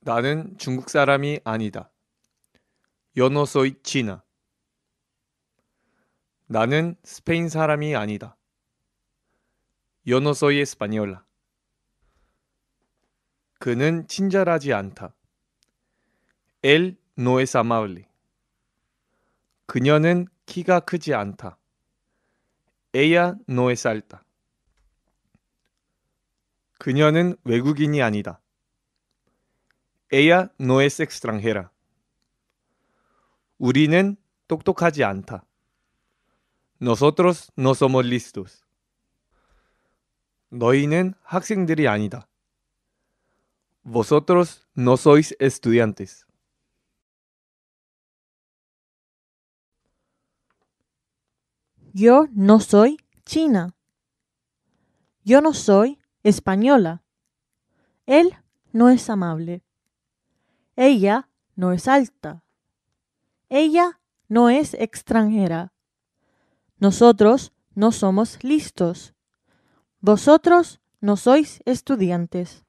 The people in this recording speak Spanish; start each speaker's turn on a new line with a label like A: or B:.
A: 나는 중국 사람이 아니다. 연어소이 치나. 나는 스페인 사람이 아니다. 연어소이 에스파니올라. 그는 친절하지 않다. Él no es amable. 그녀는 키가 크지 않다. Ella no es alta. 그녀는 외국인이 아니다. ella no es extranjera. Urinen 똑똑하지 않다. Nosotros no somos listos. Doinen 학생들이 아니다. Vosotros no sois estudiantes.
B: Yo no soy china. Yo no soy española. Él no es amable. Ella no es alta. Ella no es extranjera. Nosotros no somos listos. Vosotros no sois estudiantes.